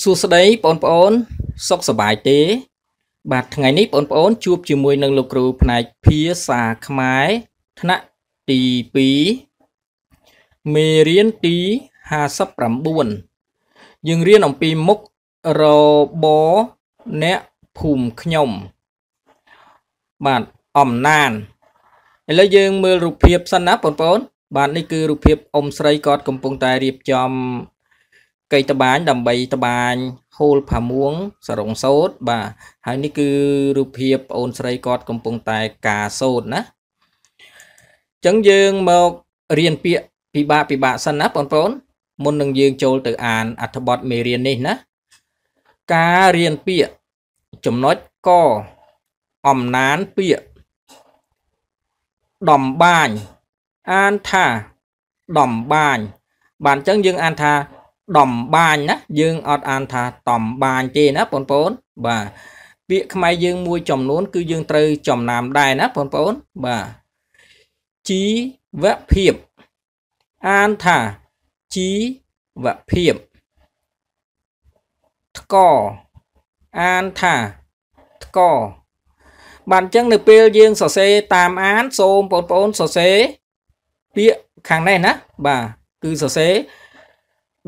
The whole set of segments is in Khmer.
សួស្តីបងប្អូនសុខសប្បាយទេ បាទថ្ងៃនេះបងប្អូនជួបជាមួយនឹងលោកគ្រូផ្នែកភាសាខ្មែរថ្នាក់ទី2មេរៀនទី59យើងរៀនអំពីមុខរបរអ្នកភូមិខ្ញុំបាទអំណានឥឡូវយើង មើលរូបភាពសិនណាបងប្អូនបាទនេះគឺរូបភាពអ៊ំស្រីគាត់កំពុងតែរៀបចំកីត្បាញដើម្បីត្បាញហូលផាមួងសរងសោតបាទហើយនេះគឺរូបភាពប្អូនស្រីគាត់កំពុងតែការសោតណាអញ្ចឹងយើងមករៀនពាក្យពិបាកពិបាកសិនណាបងប្អូន មុននឹងយើង ចូលទៅអានអត្ថបទមេរៀននេះណាការរៀនពាក្យចំណុចកអំណានពាក្យដំបាញអានថាដំបាញបានអញ្ចឹងយើងអានថាតំបាញណាយើងអត់អានថា តំបាញទេណាបងប្អូន បាទពាក្យខ្មែរយើងមួយចំនួន គឺយើងត្រូវចំណាមដែរណាបងប្អូនបាទជីវភាពអានថាជីវភាពថ្កអានថាថ្កបាទអញ្ចឹងនៅពេលយើងសរសេរតាមអានសូមបងប្អូនសរសេរពាក្យខាងនេះណា បាទគឺសរសេរ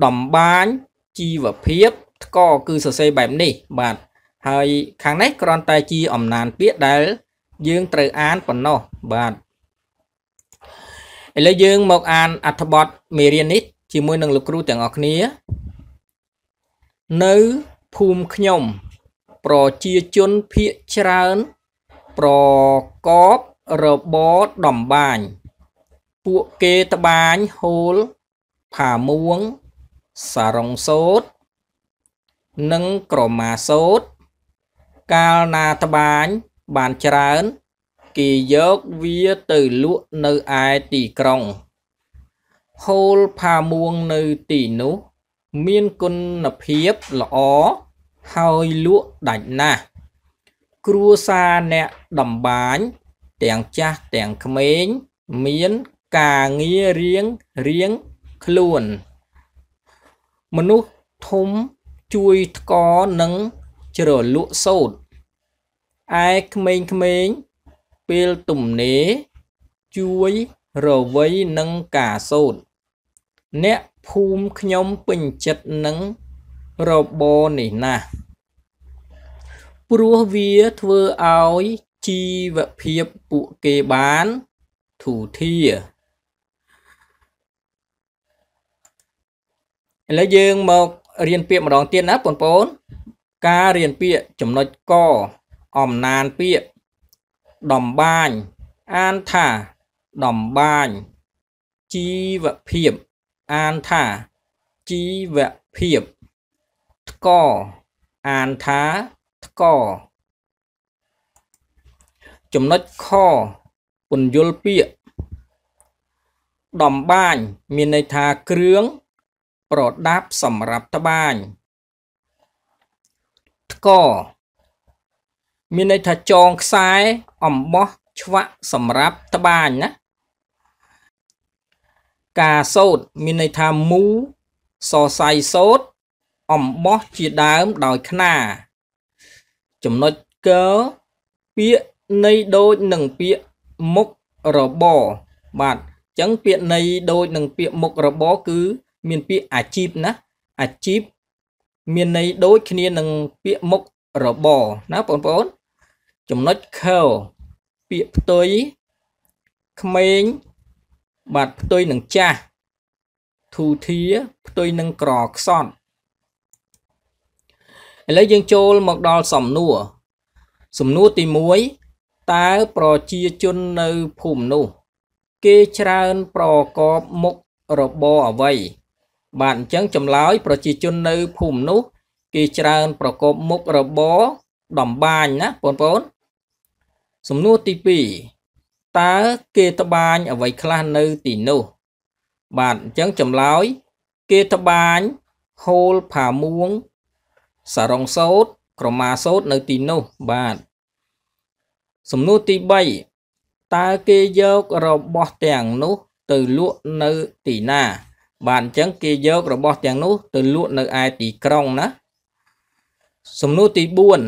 ដំបានជីវភាព ថ្កគឺសរសេរបែបនេះ បាទហើយខាងនេះគ្រាន់តែជាអំណាន ពាក្យដែល យើងត្រូវអានប៉ុណ្ណោះបាទឥឡូវយើងមក អាន អត្ថបទមេរៀននេះជាមួយនឹងលោកគ្រូទាំងអស់គ្នា នៅភូមិខ្ញុំ ប្រជាជនភៀកច្រើន ប្រកបរបរដំបាន ពួកគេត្បាញហូលផាមួងសារងសូតនិងក្រមាសូតកាលណាត្បាញបានច្រើនគេយកវាទៅលក់នៅឯទីក្រុង ហូលផាមួងនៅទីនោះ មានគុណភាពល្អហើយលក់ដាច់ណាស់គ្រួសារអ្នកដំបានទាំងចាស់ទាំងក្មេងមានការងាររៀងរៀងខ្លួនមនុស្សធំជួយថ្កនិងជ្រលក់សូត្រឯក្មេងៗពេលទំនេរជួយរវៃនឹងការសូត្រអ្នកភូមិខ្ញុំពេញចិត្តនឹង របរនេះណាស់ព្រោះវាធ្វើឲ្យជីវភាពពួកគេបាន ធូធាឥឡូវយើងមករៀនពាក្យម្ដងទៀតណាបងប្អូន ការរៀនពាក្យចំណុចកអំណានពាក្យដំបាញអានថា ដំបាញជីវភាពអានថាជីវភាពថ្កអានថាថ្កចំណុចខពន្យល់ពាក្យដំបាញមានន័យថាគ្រឿងប្រដាប់សម្រាប់ត្បាញថ្កមានន័យថាចងខ្សែអំបោះឆ្វាក់សម្រាប់ត្បាញណាការសូត្រមានន័យថាមូសរសៃសូត្រអំបោះជាដើមដោយខ្នាចំណុចកពាក្យនៃដូចនឹងពាក្យមុខរបរបាទអញ្ចឹងពាក្យនៃដូចនឹងពាក្យមុខរបរគឺមានពាក្យអាជីពណា អាជីពមានន័យដូចគ្នានឹងពាក្យមុខរបរណាបងប្អូនចំណុច curl ពាក្យផ្ទុយក្មេងបាទផ្ទុយនឹងចាស់ធូធាផ្ទុយនឹងក្រខ្សត់ឥឡូវយើងចូលមកដល់សំណួរសំណួរទី1តើប្រជាជននៅភូមិនោះ គេច្រើនប្រកបមុខរបរអ្វីបាទអញ្ចឹងចម្លើយប្រជាជននៅភូមិនោះ គេច្រើនប្រកបមុខរបរដំបាញណាបងប្អូន សំណួរទី2តើគេត្បាញអ្វីខ្លះនៅទីនោះ បាទអញ្ចឹងចម្លើយគេត្បាញហូលផាមួងសារងសោតក្រមាសោតនៅទីនោះបាទសំណួរទី3តើគេយករបស់ទាំងនោះទៅលក់នៅទីណាបាទអញ្ចឹងគេយករបស់ទាំងនោះទៅលក់នៅឯទីក្រុងណា សំណួរទី4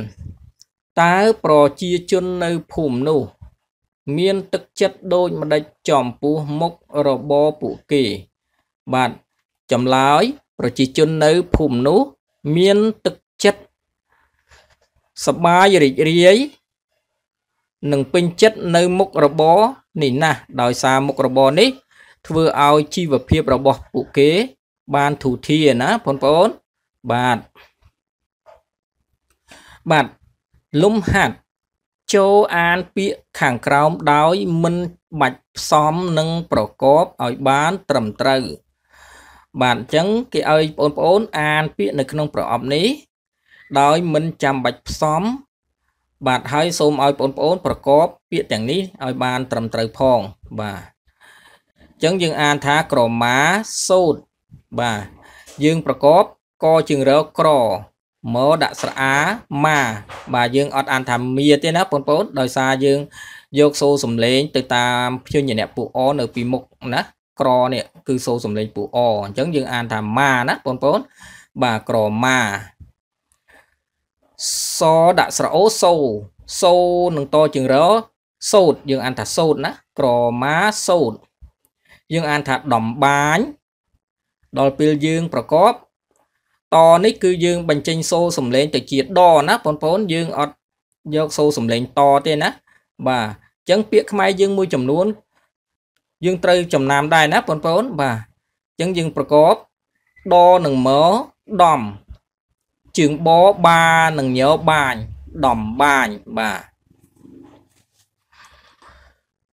តើប្រជាជននៅភូមិនោះ មានទឹកចិត្តដូចម្ដេចចំពោះមុខរបរពួកគេ បាទចម្លើយប្រជាជននៅភូមិនោះ មានទឹកចិត្តសប្បាយរីករាយនិងពេញចិត្តនៅមុខរបរនេះណាស់ដោយសារមុខរបរនេះធ្វើឲ្យជីវភាពរបស់ពួកគេ បានធូរធារណាបងប្អូនបាទបាទលំហាត់ចូលអានពាក្យខាងក្រោមដោយមិនបាច់ផ្សំនិងប្រកបឲ្យបានត្រឹមត្រូវ បាទអញ្ចឹងគេឲ្យបងប្អូនអានពាក្យនៅក្នុង ប្រអប់នេះ ដោយមិនចាំបាច់ផ្សំបាទហើយសូមឲ្យបងប្អូន ប្រកបពាក្យទាំងនេះឲ្យបានត្រឹមត្រូវផងបាទចឹងយើងអានថាក្រមាសូតបាទយើងប្រកបកជាងរក្រមកដាក់ស្រអាម៉ាបាទយើងអត់អានថាមាទេណាបងប្អូនដោយសារយើង យកសូសំលេងទៅ តាមព្យញ្ញនៈពួកអនៅពីមុខណា ក្រនេះគឺសូសំលេងពួកអអញ្ចឹងយើងអានថាម៉ាណាបងប្អូនបាទក្រម៉ាសដាក់ស្រអូសូសូនឹងតជាងរសូតយើងអានថាសូតណាក្រម៉ាសូតយើងអានថាដំបាញ ដល់ពេលយើងប្រកបតនេះគឺ យើងបញ្ចេញសូរសំឡេង ទៅជាដណាបងប្អូនយើងអត់យកសូរសំឡេងតទេណា បាទអញ្ចឹងពាក្យខ្មែរយើងមួយចំនួន យើងត្រូវចំណាំដែរណាបងប្អូនបាទអញ្ចឹងយើងប្រកបដនឹងមដំ ជើងបបានឹងញោបាញដំបាញបាទ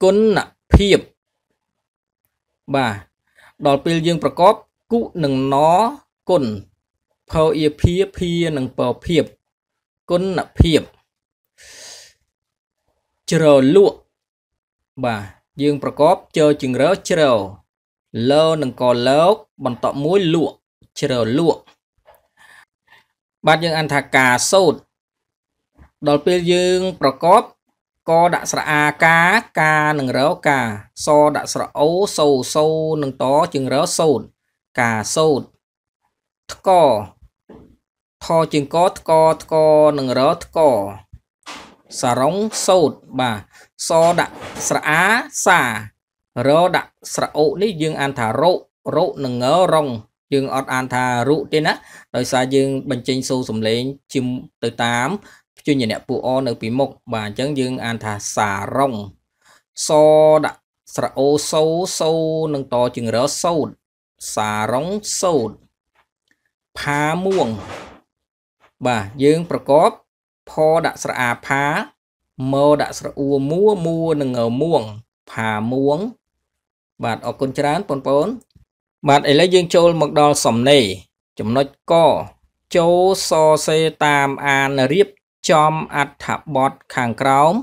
គុណភាពបាទដល់ពេលយើងប្រកបគុនឹងណគុណផអៀភាភានិងពភាពគុណភាពជ្រលក់បាទយើងប្រកបជើជង្រើជ្រលលើនិងកលើកបន្តមួយលក់ជ្រលក់បាទយើងអានថាការសោតដល់ពេលយើងប្រកបកដាក់ស្រៈអាកាកានឹងរកកាសដាក់ស្រៈអូសូសូនឹងតជាងរកសូតកាសូតថ្កថជាងកថ្កថ្កនឹងរកថ្កសរងសូតបាទសដាក់ស្រៈអាសា រដាក់ស្រៈអូនេះយើងអានថារោរោនឹងងរងយើងអត់អានថារុទេណាដោយសារយើងបញ្ចេញសូរសំឡេងជាទៅតាមព្យញ្ជនៈពូអនៅពីមុខបាទអញ្ចឹងយើងអានថាសារងសដាក់ស្រអូសូសូនឹងតជាងរសោតសារងសោតផាមួងបាទយើងប្រកបផដាក់ស្រអាផាម៉ូដាក់ស្រអ៊ូមួមួនឹងមួងផាមួងបាទអរគុណច្រើនបងប្អូនបាទឥឡូវយើងចូលមកដល់សំណេរចំណុចកចូលសសេតាមអានរៀបចំអត្ថបទខាងក្រោម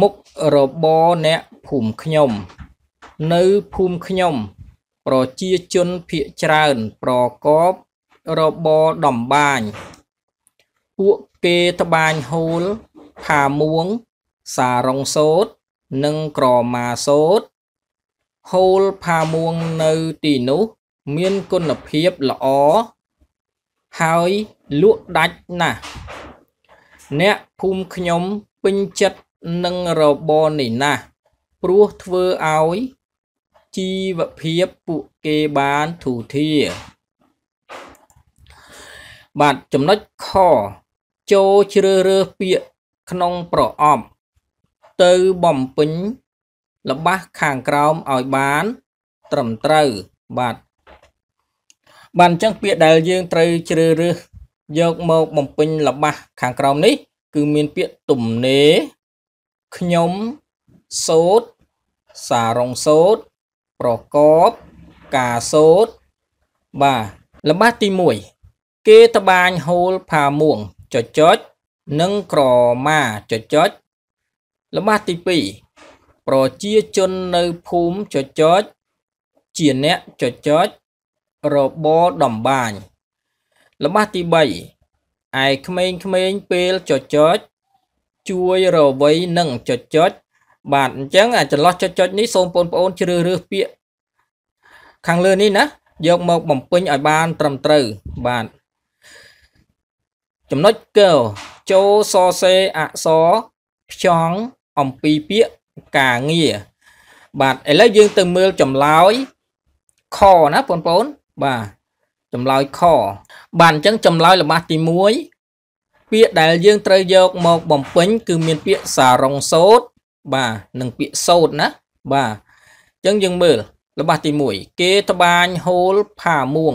មុខរបរអ្នកភូមិខ្ញុំ នៅភូមិខ្ញុំ ប្រជាជនភាគច្រើនប្រកបរបរដំបាញពួកគេត្បាញហូលផាមួងសារងសូត និងក្រមាសូត ហូលផាមួងនៅទីនោះមានគុណភាពល្អហើយលក់ដាច់ណាស់អ្នកភូមិខ្ញុំពេញចិត្តនឹងរបរនេះណាស់ព្រោះធ្វើឲ្យជីវភាពពួកគេបានធូរធារបាទចំណុចខចូលជ្រើសរើសពាក្យក្នុងប្រអប់ទៅបំពេញលបាស់ខាងក្រោមឲ្យបាន ត្រឹមត្រូវបាទបាទអញ្ចឹងពាក្យដែលយើងត្រូវជ្រើសរើសយកមកបំពេញល្បះខាងក្រោមនេះ គឺមានពាក្យទំនេរខ្ញុំសោតសារងសោតប្រកបការសោតបាទល្បះទី1គេត្បាញហូលផាមួងចចច និងក្រមាចចចល្បះទី2ប្រជាជននៅភូមិចចច ជាអ្នកចចចរបរដំបានលំបាសទី3ឯក្មេងៗពេលចចចជួយរវៃនឹងចចចបាទអញ្ចឹងអាចន្លោះចចចនេះសូមបងប្អូនជ្រើសរើសពាក្យខាងលើនេះណាយកមកបំពេញឲ្យបាន ត្រឹមត្រូវបាទចំណុចកលចូលសរសេរអក្សរផ្ចង់អំពីពាក្យការងារបាទឥឡូវយើងទៅមើលចម្លើយខណាបងប្អូនបាទចម្លើយខបាទអញ្ចឹងចម្លើយល្បាស់ទី1ពាក្យដែលយើងត្រូវយកមកបំពេញ គឺមានពាក្យសារងសោតបាទនិងពាក្យសោតណាបាទអញ្ចឹងយើងមើលល្បាស់ទី1គេត្បាញហូលផាមួង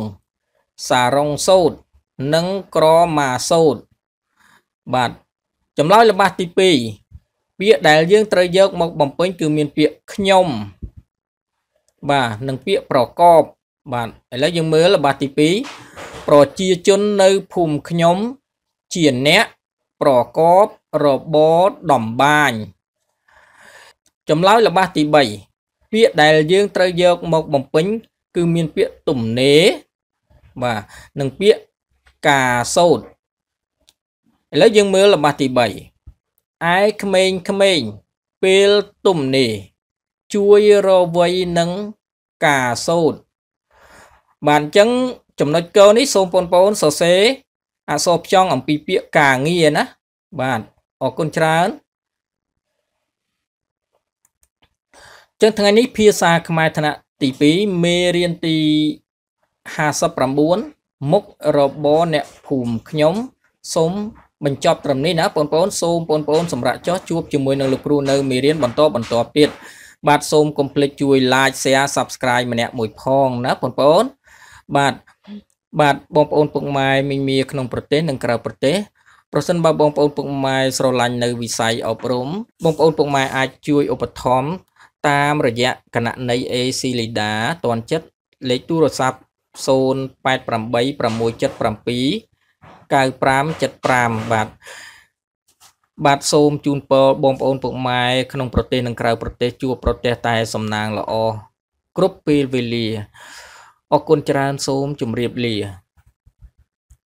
សារងសោតនិងក្រមាសោតបាទចម្លើយល្បាស់ទី2ពាក្យដែលយើងត្រូវយកមកបំពេញគឺមានពាក្យខ្ញុំបាទនិងពាក្យប្រកបបាទឥឡូវយើងមើលល្បាតទី2ប្រជាជននៅភូមិខ្ញុំ ជាអ្នក ប្រកបរបរដំបានចម្លើយល្បាតទី3ពាក្យដែលយើង ត្រូវយកមកបំពេញគឺមានពាក្យទំនេរបាទនិងពាក្យកាសោតឥឡូវយើងមើលល្បាតទី3ឯក្មេងក្មេងពេលទំនេរជួយរវៃនឹងកាសោតបាទអញ្ចឹងចំណុចកនេះសូមបងប្អូនសរសេរអក្សរផ្ចង់អំពីពាក្យការងារណាបាទអរគុណច្រើនចឹងថ្ងៃនេះភាសាខ្មែរថ្នាក់ទី2មេរៀនទី59មុខរបរអ្នកភូមិខ្ញុំសូមបញ្ចប់ត្រឹមនេះណាបងប្អូនសូមបងប្អូនសម្រាប់ចោះជួបជាមួយនឹងលោកគ្រូនៅមេរៀនបន្តបន្តទៀតបាទសូមកុំភ្លេចជួយ like share subscribe ម្នាក់មួយផងណាបងប្អូនបាទបាទបងប្អូនពុកម៉ែមីងមាក្នុងប្រទេសនិងក្រៅប្រទេសប្រសិនបើបងប្អូនពុកម៉ែស្រឡាញ់នៅវិស័យអប់រំ បងប្អូនពុកម៉ែអាចជួយឧបត្ថម្ភតាមរយៈគណនី AC Leader តនចិត្តលេខទូរស័ព្ទ0886779575បាទបាទសូមជូនពរបងប្អូនពុកម៉ែក្នុងប្រទេសនិងក្រៅ ប្រទេស ជួបប្រទេសតែ សំណាងល្អ គ្រប់ពេលវេលាអរគុណច្រើនសូមជម្រាបលា